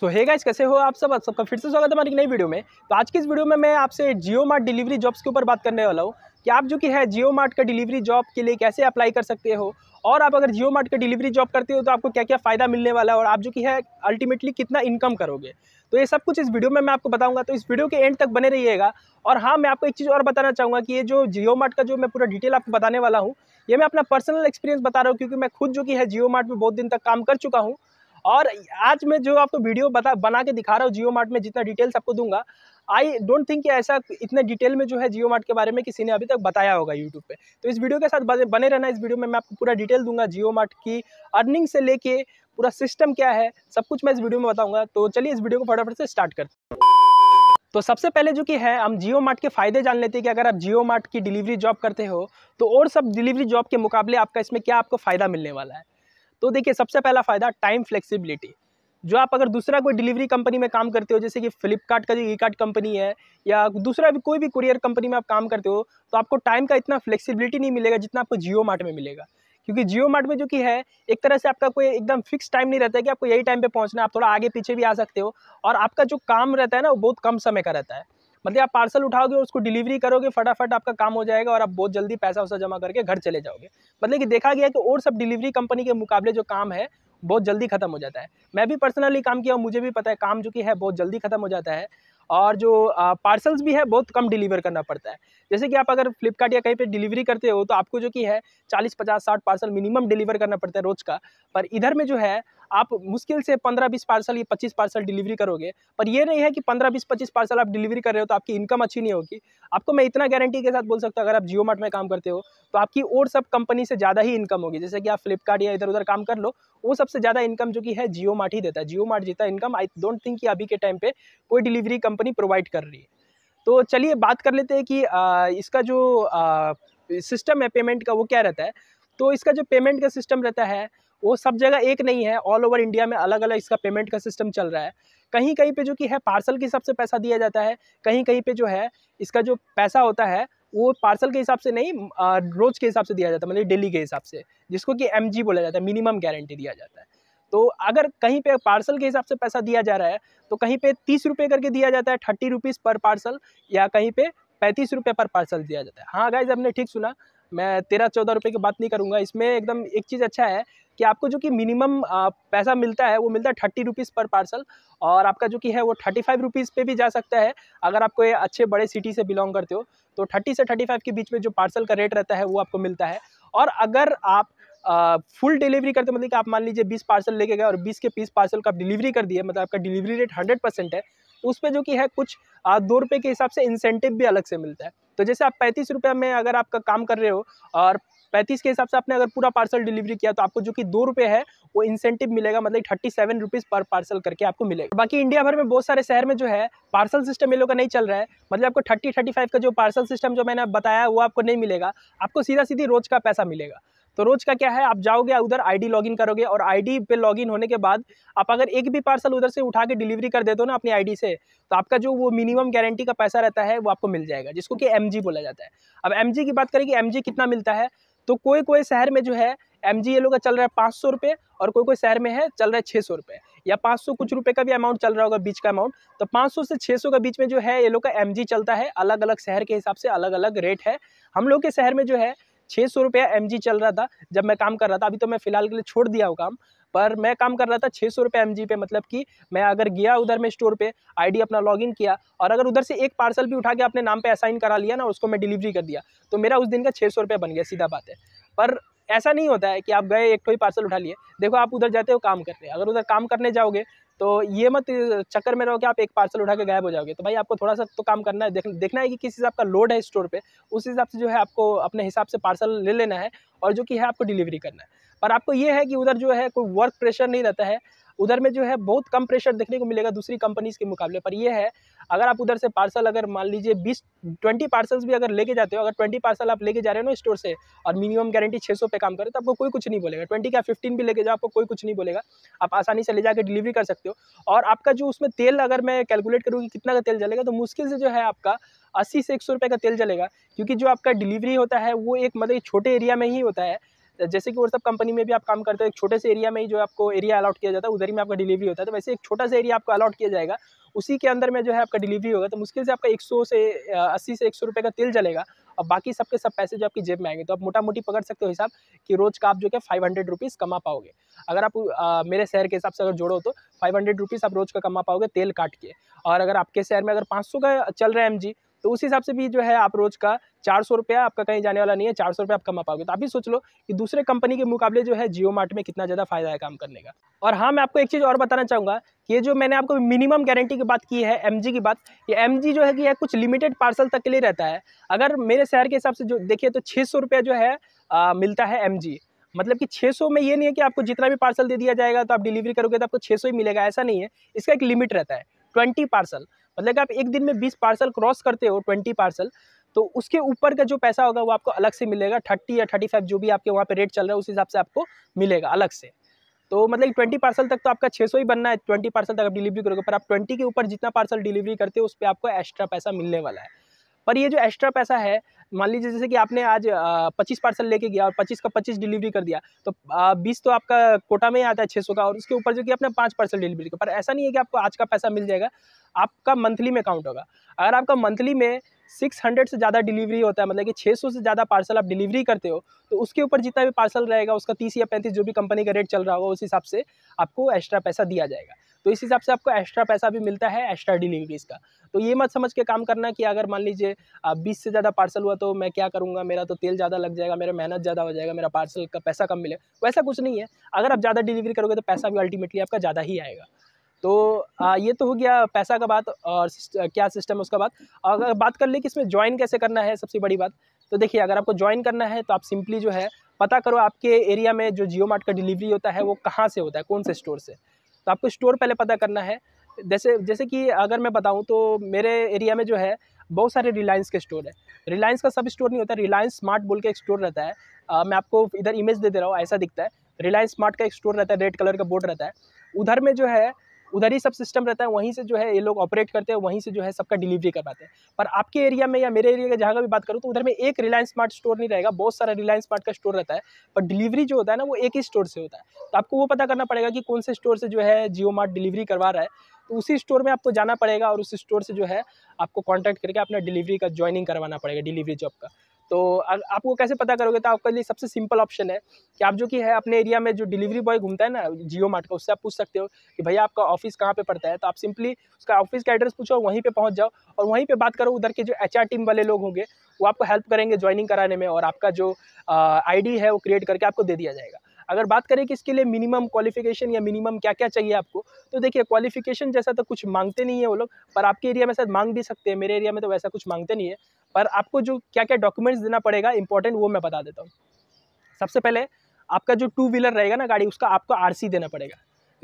सो है गाइस कैसे हो आप सब आप सबका फिर से स्वागत है हमारी नई वीडियो में तो आज की इस वीडियो में मैं आपसे जियो मार्ट डिलीवरी जॉब्स के ऊपर बात करने वाला हूँ कि आप जो कि है जियो मार्ट का डिलीवरी जॉब के लिए कैसे अप्लाई कर सकते हो और आप अगर जियो मार्ट का डिलीवरी जॉब करते हो तो आपको क्या क्या फ़ायदा मिलने वाला है और आप जो कि है अल्टीमेटली कितना इनकम करोगे तो ये सब कुछ इस वीडियो में मैं आपको बताऊंगा तो इस वीडियो के एंड तक बने रहिएगा और हाँ मैं आपको एक चीज़ और बताना चाहूँगा कि ये जो जियो मार्ट का जो मैं पूरा डिटेल आपको बताने वाला हूँ ये मैं अपना पर्सनल एक्सपीरियंस बता रहा हूँ क्योंकि मैं खुद जो कि है जियो मार्ट में बहुत दिन तक काम कर चुका हूँ और आज मैं जो आपको वीडियो बता बना के दिखा रहा हूँ जियो मार्ट में जितना डिटेल्स आपको दूंगा आई डोंट थिंक कि ऐसा इतने डिटेल में जो है जियो मार्ट के बारे में किसी ने अभी तक बताया होगा यूट्यूब पे तो इस वीडियो के साथ बने रहना इस वीडियो में मैं आपको पूरा डिटेल दूंगा जियो मार्ट की अर्निंग से लेके पूरा सिस्टम क्या है सब कुछ मैं इस वीडियो में बताऊंगा तो चलिए इस वीडियो को फटाफट से स्टार्ट करते हैं तो सबसे पहले जो कि है हम जियो मार्ट के फ़ायदे जान लेते हैं कि अगर आप जियो मार्ट की डिलीवरी जॉब करते हो तो और सब डिलीवरी जॉब के मुकाबले आपका इसमें क्या आपको फ़ायदा मिलने वाला है तो देखिए सबसे पहला फ़ायदा टाइम फ्लेक्सिबिलिटी जो आप अगर दूसरा कोई डिलीवरी कंपनी में काम करते हो जैसे कि फ्लिपकार्ट का जो ई कार्ट कंपनी है या दूसरा भी कोई भी कुरियर कंपनी में आप काम करते हो तो आपको टाइम का इतना फ्लेक्सिबिलिटी नहीं मिलेगा जितना आपको जियो मार्ट में मिलेगा क्योंकि जियो मार्ट में जो कि है एक तरह से आपका कोई एकदम फिक्स टाइम नहीं रहता है कि आपको यही टाइम पर पहुँचना है आप थोड़ा आगे पीछे भी आ सकते हो और आपका जो काम रहता है ना वो बहुत कम समय का रहता है मतलब आप पार्सल उठाओगे और उसको डिलीवरी करोगे फटाफट आपका काम हो जाएगा और आप बहुत जल्दी पैसा वैसा जमा करके घर चले जाओगे मतलब कि देखा गया कि और सब डिलीवरी कंपनी के मुकाबले जो काम है बहुत जल्दी खत्म हो जाता है मैं भी पर्सनली काम किया मुझे भी पता है काम जो कि है बहुत जल्दी खत्म हो जाता है और जो पार्सल्स भी है बहुत कम डिलीवर करना पड़ता है जैसे कि आप अगर फ्लिपकार्ट या कहीं पे डिलीवरी करते हो तो आपको जो कि है चालीस पचास साठ पार्सल मिनिमम डिलीवर करना पड़ता है रोज़ का पर इधर में जो है आप मुश्किल से पंद्रह बीस पार्सल या पच्चीस पार्सल डिलीवरी करोगे पर यह नहीं है कि पंद्रह बीस पच्चीस पार्सल आप डिलीवरी कर रहे हो तो आपकी इनकम अच्छी नहीं होगी आपको मैं इतना गारंटी के साथ बोल सकता हूँ अगर आप जियो मार्ट में काम करते हो तो आपकी और सब कंपनी से ज़्यादा ही इनकम होगी जैसे कि आप फ्लिपकार्ट या इधर उधर काम कर लो वो सबसे ज़्यादा इनकम जो कि है जियो मार्ट ही देता है जियो मार्ट जीता इनकम आई डोंट थिंक कि अभी के टाइम पे कोई डिलीवरी कंपनी प्रोवाइड कर रही है तो चलिए बात कर लेते हैं कि आ, इसका जो सिस्टम है पेमेंट का वो क्या रहता है तो इसका जो पेमेंट का सिस्टम रहता है वो सब जगह एक नहीं है ऑल ओवर इंडिया में अलग अलग इसका पेमेंट का सिस्टम चल रहा है कहीं कहीं पे जो कि है पार्सल के हिसाब से पैसा दिया जाता है कहीं कहीं पे जो है इसका जो पैसा होता है वो पार्सल के हिसाब से नहीं रोज़ के हिसाब से दिया जाता है मतलब डेली के हिसाब से जिसको कि एम बोला जाता है मिनिमम गारंटी दिया जाता है तो अगर कहीं पे पार्सल के हिसाब से पैसा दिया जा रहा है तो कहीं पे तीस रुपये करके दिया जाता है थर्टी रुपीज़ पर पार्सल या कहीं पे पैंतीस रुपये पर पार्सल दिया जाता है हाँ गाइज आपने ठीक सुना मैं तेरह चौदह रुपये की बात नहीं करूँगा इसमें एकदम एक चीज़ अच्छा है कि आपको जो कि मिनिमम पैसा मिलता है वो मिलता है थर्टी रुपीज़ पर पार्सल और आपका जो कि है वो थर्टी फाइव रुपीज़ पर भी जा सकता है अगर आपको ये अच्छे बड़े सिटी से बिलोंग करते हो तो थर्टी से थर्टी फाइव के बीच में जो पार्सल का रेट रहता है वो आपको मिलता है और अगर आप फुल डिलीवरी करते मतलब कि आप मान लीजिए बीस पार्सल लेके गए और बीस के पीस पार्सल का डिलीवरी कर दिए मतलब आपका डिलीवरी रेट हंड्रेड परसेंट है उस पर जो कि है कुछ दो रुपये के हिसाब से इंसेंटिव भी अलग से मिलता है तो जैसे आप पैंतीस रुपये में अगर आपका काम कर रहे हो और पैंतीस के हिसाब से आपने अगर पूरा पार्सल डिलीवरी किया तो आपको जो कि दो रुपये है वो इंसेंटिव मिलेगा मतलब thirty seven rupees per parcel करके आपको मिलेगा बाकी इंडिया भर में बहुत सारे शहर में जो है पार्सल सिस्टम इन लोग का नहीं चल रहा है मतलब आपको थर्टी थर्टी फाइव का जो पार्सल सिस्टम जो मैंने बताया वो आपको नहीं मिलेगा आपको सीधा सीधी रोज का पैसा मिलेगा तो रोज का क्या है आप जाओगे उधर आईडी लॉगिन करोगे और आईडी पे लॉगिन होने के बाद आप अगर एक भी पार्सल उधर से उठा के डिलीवरी कर देते हो ना अपनी आईडी से तो आपका जो वो मिनिमम गारंटी का पैसा रहता है वो आपको मिल जाएगा जिसको कि एम बोला जाता है अब एम की बात करें कि एम कितना मिलता है तो कोई कोई शहर में जो है एम जी का चल रहा है पाँच सौ रुपये और कोई कोई शहर में है चल रहा है छः सौ रुपये या पाँच सौ कुछ रुपये का भी अमाउंट चल रहा होगा बीच का अमाउंट तो पाँच सौ से छः सौ का बीच में जो है ये लोग का एम चलता है अलग अलग शहर के हिसाब से अलग अलग रेट है हम लोग के शहर में जो है छः सौ रुपया एम चल रहा था जब मैं काम कर रहा था अभी तो मैं फिलहाल के लिए छोड़ दिया हूँ काम पर मैं काम कर रहा था छः सौ रुपये पे मतलब कि मैं अगर गया उधर में स्टोर पे आईडी अपना लॉगिन किया और अगर उधर से एक पार्सल भी उठा के अपने नाम पे असाइन करा लिया ना उसको मैं डिलीवरी कर दिया तो मेरा उस दिन का छः सौ बन गया सीधा बात है पर ऐसा नहीं होता है कि आप गए एक कोई तो पार्सल उठा लिए देखो आप उधर जाते हो काम हैं अगर उधर काम करने जाओगे तो ये मत चक्कर में रहो कि आप एक पार्सल उठा के गायब हो जाओगे तो भाई आपको थोड़ा सा तो काम करना है देख, देखना है कि किस हिसाब का लोड है स्टोर पे उस हिसाब से जो है आपको अपने हिसाब से पार्सल ले लेना है और जो कि है आपको डिलीवरी करना है पर आपको ये है कि उधर जो है कोई वर्क प्रेशर नहीं रहता है उधर में जो है बहुत कम प्रेशर देखने को मिलेगा दूसरी कंपनीज के मुकाबले पर यह है अगर आप उधर से पार्सल अगर मान लीजिए बीस ट्वेंटी पार्सल्स भी अगर लेके जाते हो अगर ट्वेंटी पार्सल आप लेके जा रहे हो ना स्टोर से और मिनिमम गारंटी छः सौ पे काम करें तो आपको कोई कुछ नहीं बोलेगा ट्वेंटी का फिफ्टीन भी लेके जाओ आपको कोई कुछ नहीं बोलेगा आप आसानी से ले जाकर डिलीवरी कर सकते हो और आपका जो उसमें तेल अगर मैं कैलकुलेट करूँ कि कितना का तेल जलेगा तो मुश्किल से जो है आपका अस्सी से एक सौ रुपये का तेल जलेगा क्योंकि जो आपका डिलीवरी होता है वो एक मतलब छोटे एरिया में ही होता है जैसे कि और सब कंपनी में भी आप काम करते हो एक छोटे से एरिया में ही जो आपको एरिया अलाउट किया जाता है उधर ही में आपका डिलीवरी होता है तो वैसे एक छोटा सा एरिया आपको अलाउट किया जाएगा उसी के अंदर में जो है आपका डिलीवरी होगा तो मुश्किल से आपका 100 से 80 से 100 रुपये का तेल जलेगा और बाकी सबके सब पैसे जो आपकी जेब में आएंगे तो आप मोटा मोटी पकड़ सकते हो हिसाब कि रोज़ का आप जो है फाइव हंड्रेड रुपीज़ कमा पाओगे अगर आप आ, मेरे शहर के हिसाब से अगर जोड़ो तो फाइव हंड्रेड रुपीज़ आप रोज़ का कमा पाओगे तेल काट के और अगर आपके शहर में अगर पाँच का चल रहा है एम तो उस हिसाब से भी जो है आप रोज का चार सौ रुपया आपका कहीं जाने वाला नहीं है चार सौ रुपया आप कमा पाओगे तो आप भी सोच लो कि दूसरे कंपनी के मुकाबले जो है जियो मार्ट में कितना ज़्यादा फायदा है काम करने का और हाँ मैं आपको एक चीज़ और बताना चाहूँगा कि ये जो मैंने आपको मिनिमम गारंटी की बात की है एम की बात ये एम जो है कि यह कुछ लिमिटेड पार्सल तक के लिए रहता है अगर मेरे शहर के हिसाब से जो देखिए तो छः जो है आ, मिलता है एम मतलब कि 600 में ये नहीं है कि आपको जितना भी पार्सल दे दिया जाएगा तो आप डिलीवरी करोगे तो आपको 600 ही मिलेगा ऐसा नहीं है इसका एक लिमिट रहता है ट्वेंटी पार्सल मतलब कि आप एक दिन में बीस पार्सल क्रॉस करते हो ट्वेंटी पार्सल तो उसके ऊपर का जो पैसा होगा वो आपको अलग से मिलेगा थर्टी या थर्टी फाइव जो भी आपके वहाँ पे रेट चल रहा है उस हिसाब से आपको मिलेगा अलग से तो मतलब ट्वेंटी पार्सल तक तो आपका छः सौ ही बनना है ट्वेंटी पार्सल तक आप डिलीवरी करोगे पर आप ट्वेंटी के ऊपर जितना पार्सल डिलीवरी करते हो उस पर आपको एक्स्ट्रा पैसा मिलने वाला है पर ये जो एक्स्ट्रा पैसा है मान लीजिए जैसे कि आपने आज पच्चीस पार्सल लेके गया और पच्चीस का पच्चीस डिलीवरी कर दिया तो बीस तो आपका कोटा में ही आता है छः सौ का और उसके ऊपर जो कि आपने पाँच पार्सल डिलीवरी का पर ऐसा नहीं है कि आपको आज का पैसा मिल जाएगा आपका मंथली में काउंट होगा अगर आपका मंथली में सिक्स हंड्रेड से ज़्यादा डिलीवरी होता है मतलब कि छः सौ से ज़्यादा पार्सल आप डिलीवरी करते हो तो उसके ऊपर जितना भी पार्सल रहेगा उसका तीस या पैंतीस जो भी कंपनी का रेट चल रहा होगा उस हिसाब से आपको एक्स्ट्रा पैसा दिया जाएगा तो इस हिसाब से आपको एक्स्ट्रा पैसा भी मिलता है एक्स्ट्रा डिलीवरीज का तो ये मत समझ के काम करना कि अगर मान लीजिए बीस से ज़्यादा पार्सल हुआ तो मैं क्या करूँगा मेरा तो तेल ज़्यादा लग जाएगा मेरा मेहनत ज़्यादा हो जाएगा मेरा पार्सल का पैसा कम मिलेगा वैसा कुछ नहीं है अगर आप ज़्यादा डिलीवरी करोगे तो पैसा भी अल्टीमेटली आपका ज़्यादा ही आएगा तो आ, ये तो हो गया पैसा का बात और क्या सिस्टम है उसका बात अगर बात कर ले कि इसमें ज्वाइन कैसे करना है सबसे बड़ी बात तो देखिए अगर आपको ज्वाइन करना है तो आप सिंपली जो है पता करो आपके एरिया में जो जियो मार्ट का डिलीवरी होता है वो कहाँ से होता है कौन से स्टोर से तो आपको स्टोर पहले पता करना है जैसे जैसे कि अगर मैं बताऊँ तो मेरे एरिया में जो है बहुत सारे रिलायंस के स्टोर है रिलायंस का सब स्टोर नहीं होता रिलायंस स्मार्ट बोल के एक स्टोर रहता है आ, मैं आपको इधर इमेज दे दे रहा हूँ ऐसा दिखता है रिलायंस स्मार्ट का एक स्टोर रहता है रेड कलर का बोर्ड रहता है उधर में जो है उधर ही सब सिस्टम रहता है वहीं से जो है ये लोग ऑपरेट करते हैं वहीं से जो है सबका डिलीवरी करवाते हैं पर आपके एरिया में या मेरे एरिया का जहाँ का भी बात करूँ तो उधर में एक रिलायंस स्मार्ट स्टोर नहीं रहेगा बहुत सारा रिलायंस स्मार्ट का स्टोर रहता है पर डिलीवरी जो होता है ना वो एक ही स्टोर से होता है तो आपको वो पता करना पड़ेगा कि कौन से स्टोर से जो है जियो मार्ट डिलीवरी करवा रहा है तो उसी स्टोर में आपको जाना पड़ेगा और उस स्टोर से जो है आपको कॉन्टैक्ट करके अपना डिलीवरी का ज्वाइनिंग करवाना पड़ेगा डिलीवरी जॉब का तो आपको कैसे पता करोगे तो आपके लिए सबसे सिंपल ऑप्शन है कि आप जो कि है अपने एरिया में जो डिलीवरी बॉय घूमता है ना जियो मार्ट का उससे आप पूछ सकते हो कि भैया आपका ऑफिस कहाँ पे पड़ता है तो आप सिंपली उसका ऑफिस का एड्रेस पूछो वहीं पे पहुँच जाओ और वहीं पे बात करो उधर के जो एच टीम वाले लोग होंगे वो आपको हेल्प करेंगे ज्वाइनिंग कराने में और आपका जो आई है वो क्रिएट करके आपको दे दिया जाएगा अगर बात करें कि इसके लिए मिनिमम क्वालिफिकेशन या मिनिमम क्या क्या चाहिए आपको तो देखिए क्वालिफिकेशन जैसा तो कुछ मांगते नहीं है वो लोग पर आपके एरिया में शायद मांग भी सकते हैं मेरे एरिया में तो वैसा कुछ मांगते नहीं है पर आपको जो क्या क्या डॉक्यूमेंट्स देना पड़ेगा इंपॉर्टेंट वो मैं बता देता हूँ सबसे पहले आपका जो टू व्हीलर रहेगा ना गाड़ी उसका आपको आर देना पड़ेगा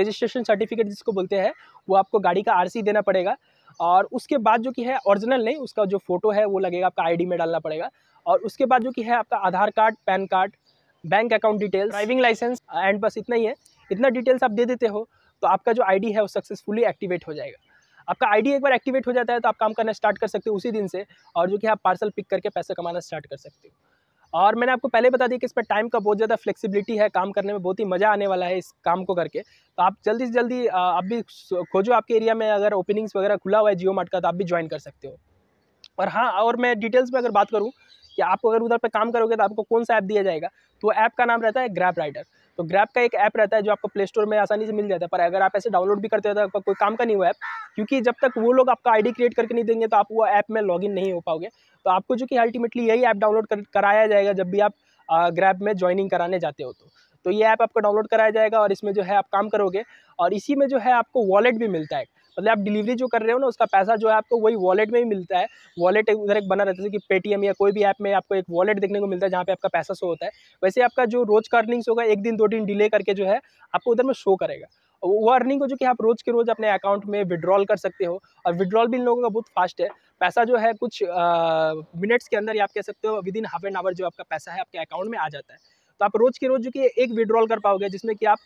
रजिस्ट्रेशन सर्टिफिकेट जिसको बोलते हैं वो आपको गाड़ी का आर देना पड़ेगा और उसके बाद जो कि है ओरिजिनल नहीं उसका जो फ़ोटो है वो लगेगा आपका आईडी में डालना पड़ेगा और उसके बाद जो कि है आपका Aadhaar card PAN card bank account details driving licence and बस इतना ही है इतना डिटेल्स आप दे देते हो तो आपका जो आईडी है वो सक्सेसफुली एक्टिवेट हो जाएगा आपका आईडी एक बार एक्टिवेट हो जाता है तो आप काम करना स्टार्ट कर सकते हो उसी दिन से और जो कि आप पार्सल पिक करके पैसा कमाना स्टार्ट कर सकते हो और मैंने आपको पहले बता दिया कि इस पर टाइम का बहुत ज़्यादा फ्लेक्सिबिलिटी है काम करने में बहुत ही मज़ा आने वाला है इस काम को करके तो आप जल्दी से जल्दी आप भी खोजो आपके एरिया में अगर ओपनिंग्स वगैरह खुला हुआ है जियो मार्ट का तो आप भी ज्वाइन कर सकते हो और हाँ और मैं डिटेल्स में अगर बात करूँ कि आप अगर उधर पर काम करोगे तो आपको कौन सा ऐप दिया जाएगा तो ऐप का नाम रहता है ग्रैप राइडर तो ग्रैप का एक ऐप रहता है जो आपको प्ले स्टोर में आसानी से मिल जाता है पर अगर आप ऐसे डाउनलोड भी करते हो तो आपका कोई काम का नहीं हुआ ऐप क्योंकि जब तक वो लोग आपका आईडी क्रिएट करके नहीं देंगे तो आप वो ऐप में लॉगिन नहीं हो पाओगे तो आपको जो कि अल्टीमेटली यही ऐप डाउनलोड कर, कराया जाएगा जब भी आप ग्रैप में ज्वाइनिंग कराने जाते हो तो तो ये ऐप आपको डाउनलोड कराया जाएगा और इसमें जो है आप काम करोगे और इसी में जो है आपको वॉलेट भी मिलता है मतलब आप डिलीवरी जो कर रहे हो ना उसका पैसा जो है आपको वही वॉलेट में ही मिलता है वॉलेट उधर एक बना रहता है जैसे कि पेटीएम या कोई भी ऐप में आपको एक वॉलेट देखने को मिलता है जहाँ पे आपका पैसा शो होता है वैसे आपका जो रोज का अर्निंग्स होगा एक दिन दो दिन डिले करके जो है आपको उधर में शो करेगा वो अर्निंग को जो कि आप रोज़ के रोज़ अपने अकाउंट में विड्रॉल कर सकते हो और विड्रॉल भी इन लोगों का बहुत फास्ट है पैसा जो है कुछ मिनट्स के अंदर ही आप कह सकते हो within half an hour जो आपका पैसा है आपके अकाउंट में आ जाता है तो आप रोज़ के रोज़ जो कि एक विड्रॉल कर पाओगे जिसमें कि आप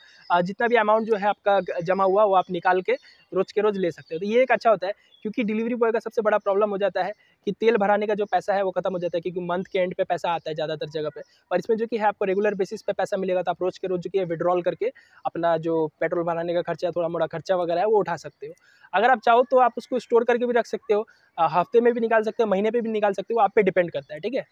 जितना भी अमाउंट जो है आपका जमा हुआ वो आप निकाल के रोज़ के रोज़ ले सकते हो तो ये एक अच्छा होता है क्योंकि डिलीवरी बॉय का सबसे बड़ा प्रॉब्लम हो जाता है कि तेल भराने का जो पैसा है वो खत्म हो जाता है क्योंकि मंथ के एंड पे पैसा आता है ज़्यादातर जगह पे और इसमें जो कि है आपको रेगुलर बेसिस पे पैसा मिलेगा तो आप रोज़ के रोज़ जो कि विड्रॉल करके अपना जो पेट्रोल भराने का खर्चा थोड़ा मोटा खर्चा वगैरह है वो उठा सकते हो अगर आप चाहो तो आप उसको स्टोर करके भी रख सकते हो हफ्ते में भी निकाल सकते हो महीने पर भी निकाल सकते हो आप पे डिपेंड करता है ठीक है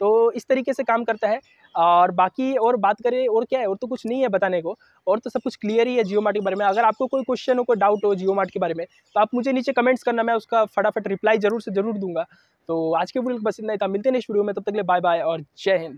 तो इस तरीके से काम करता है और बाकी और बात करें और क्या है और तो कुछ नहीं है बताने को और तो सब कुछ क्लियर ही है जियो मार्ट के बारे में अगर आपको कोई क्वेश्चन हो कोई डाउट हो जियो मार्ट के बारे में तो आप मुझे नीचे कमेंट्स करना मैं उसका फटाफट रिप्लाई जरूर से जरूर दूंगा तो आज के वीडियो बस इतना ही था मिलते हैं नेक्स्ट वीडियो में तब तक ले बाय बाय और जय हिंद